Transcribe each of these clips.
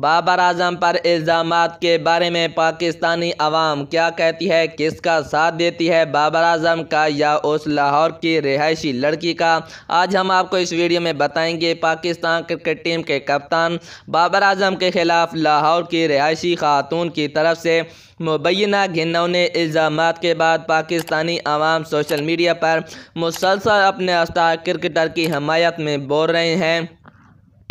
बाबर आजम पर इल्ज़ाम के बारे में पाकिस्तानी आवाम क्या कहती है किसका साथ देती है बाबर आजम का या उस लाहौर की रिहायशी लड़की का आज हम आपको इस वीडियो में बताएंगे पाकिस्तान क्रिकेट टीम के कप्तान बाबर आजम के ख़िलाफ़ लाहौर की रिहायशी खातून की तरफ से मुबैना घिनौने इल्ज़ाम के बाद पाकिस्तानी आवाम सोशल मीडिया पर मुसलसल अपने स्टार क्रिकेटर की हमायत में बोल रहे हैं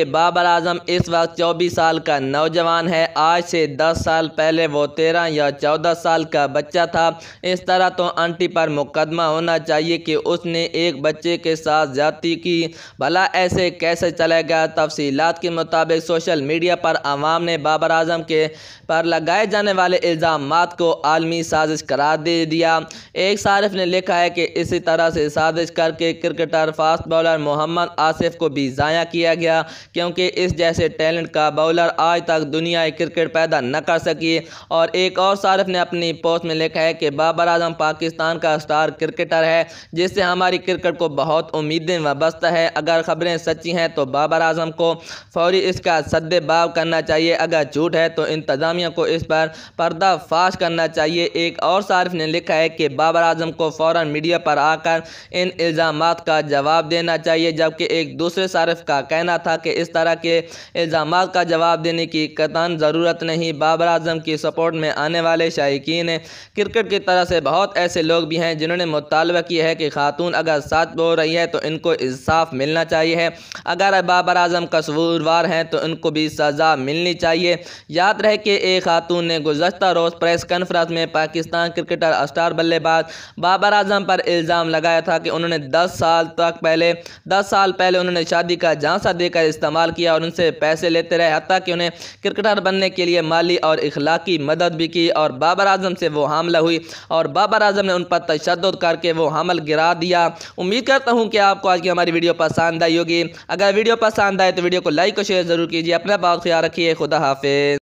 बाबर आजम इस वक्त चौबीस साल का नौजवान है आज से दस साल पहले वो तेरह या चौदह साल का बच्चा था इस तरह तो आंटी पर मुकदमा होना चाहिए कि उसने एक बच्चे के साथ ज्यादती की भला ऐसे कैसे चलेगा तफसीलात के मुताबिक सोशल मीडिया पर आवाम ने बाबर आजम के पर लगाए जाने वाले इल्ज़ाम को आलमी साजिश करार दे दिया एक सारफ ने लिखा है कि इसी तरह से साजिश करके cricketer fast bowler Mohammad Asif को भी ज़ाया किया गया क्योंकि इस जैसे टैलेंट का बॉलर आज तक दुनिया क्रिकेट पैदा न कर सकी और एक और शारफ ने अपनी पोस्ट में लिखा है कि बाबर आजम पाकिस्तान का स्टार क्रिकेटर है जिससे हमारी क्रिकेट को बहुत उम्मीदें वाबस्ता है अगर खबरें सच्ची हैं तो बाबर आजम को फौरी इसका सद्देबाव करना चाहिए अगर झूठ है तो इंतज़ामिया को इस पर पर्दाफाश करना चाहिए एक और सार्फ ने लिखा है कि बाबर आजम को फ़ौर मीडिया पर आकर इन इल्ज़ाम का जवाब देना चाहिए जबकि एक दूसरे सार्फ का कहना था कि कि इस तरह के इल्ज़ाम का जवाब देने की कतान ज़रूरत नहीं बाबर आजम की सपोर्ट में आने वाले शायकीन क्रिकेट की तरह से बहुत ऐसे लोग भी हैं जिन्होंने मुतालबा किया है कि खातून अगर साथ बो रही है तो इनको इंसाफ मिलना चाहिए अगर बाबर आजम कसूरवार हैं तो इनको भी सज़ा मिलनी चाहिए याद रहे कि एक खातून ने गुजशत रोज़ प्रेस कन्फ्रेंस में पाकिस्तान क्रिकेटर स्टार बल्लेबाज बाबर आजम पर इल्ज़ाम लगाया था कि उन्होंने दस साल तक पहले दस साल पहले उन्होंने शादी का झांसा देकर इस्तेमाल किया और उनसे पैसे लेते रहे हती कि उन्हें क्रिकेटर बनने के लिए माली और इखलाकी मदद भी की और बाबर आजम से वो हमला हुई और बाबर आजम ने उन पर तशद करके वो हमल गिरा दिया उम्मीद करता हूँ कि आपको आज की हमारी वीडियो पसंद आई होगी अगर वीडियो पसंद आए तो वीडियो को लाइक और शेयर ज़रूर कीजिए अपना बहुत ख्याल रखिए खुदा हाफिज़